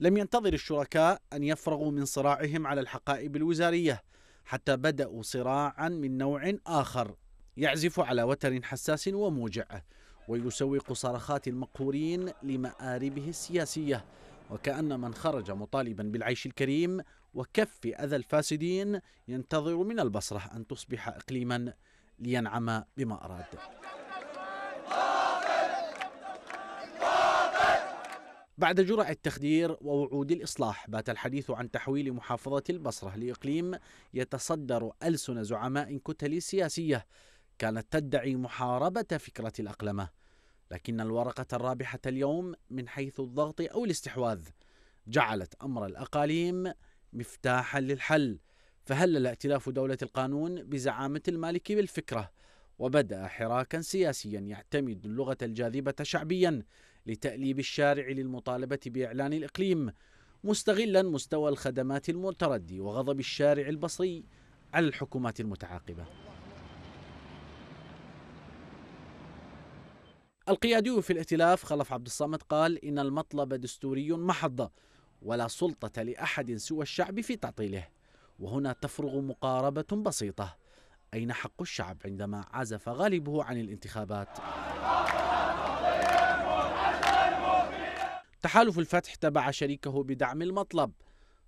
لم ينتظر الشركاء أن يفرغوا من صراعهم على الحقائب الوزارية حتى بدأوا صراعا من نوع آخر يعزف على وتر حساس وموجع ويسوق صرخات المقهورين لمآربه السياسية وكأن من خرج مطالبا بالعيش الكريم وكف أذى الفاسدين ينتظر من البصرة أن تصبح إقليما لينعم بما أراد بعد جرعة التخدير ووعود الإصلاح بات الحديث عن تحويل محافظة البصرة لإقليم يتصدر ألسن زعماء كتل سياسية كانت تدعي محاربة فكرة الأقلمة لكن الورقة الرابحة اليوم من حيث الضغط أو الاستحواذ جعلت أمر الأقاليم مفتاحا للحل فهل الائتلاف دولة القانون بزعامة المالكي بالفكرة وبدأ حراكا سياسيا يعتمد اللغة الجاذبة شعبيا لتأليب الشارع للمطالبة بإعلان الإقليم مستغلا مستوى الخدمات المتردي وغضب الشارع البصري على الحكومات المتعاقبة القيادي في الائتلاف خلف عبد الصمد قال إن المطلب دستوري محض ولا سلطة لأحد سوى الشعب في تعطيله وهنا تفرغ مقاربة بسيطة أين حق الشعب عندما عزف غالبه عن الانتخابات تحالف الفتح تبع شريكه بدعم المطلب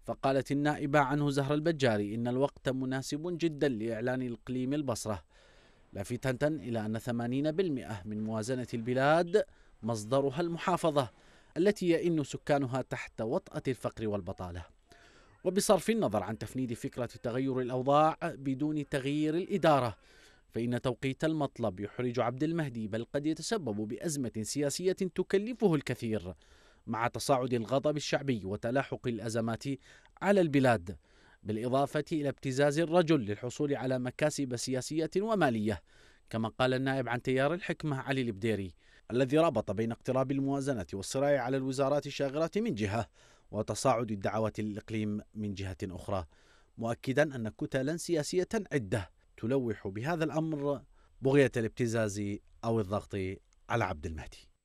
فقالت النائبة عنه زهر البجاري إن الوقت مناسب جدا لإعلان الإقليم البصرة لافتة إلى أن 80% من موازنة البلاد مصدرها المحافظة التي يئن سكانها تحت وطأة الفقر والبطالة وبصرف النظر عن تفنيد فكرة تغير الأوضاع بدون تغيير الإدارة فإن توقيت المطلب يحرج عبد المهدي بل قد يتسبب بأزمة سياسية تكلفه الكثير مع تصاعد الغضب الشعبي وتلاحق الأزمات على البلاد بالإضافة إلى ابتزاز الرجل للحصول على مكاسب سياسية ومالية كما قال النائب عن تيار الحكمة علي البديري الذي ربط بين اقتراب الموازنة والصراع على الوزارات الشاغرة من جهة وتصاعد الدعوات للإقليم من جهة أخرى مؤكدا أن كتلا سياسية عدة تلوح بهذا الأمر بغية الابتزاز أو الضغط على عبد المهدي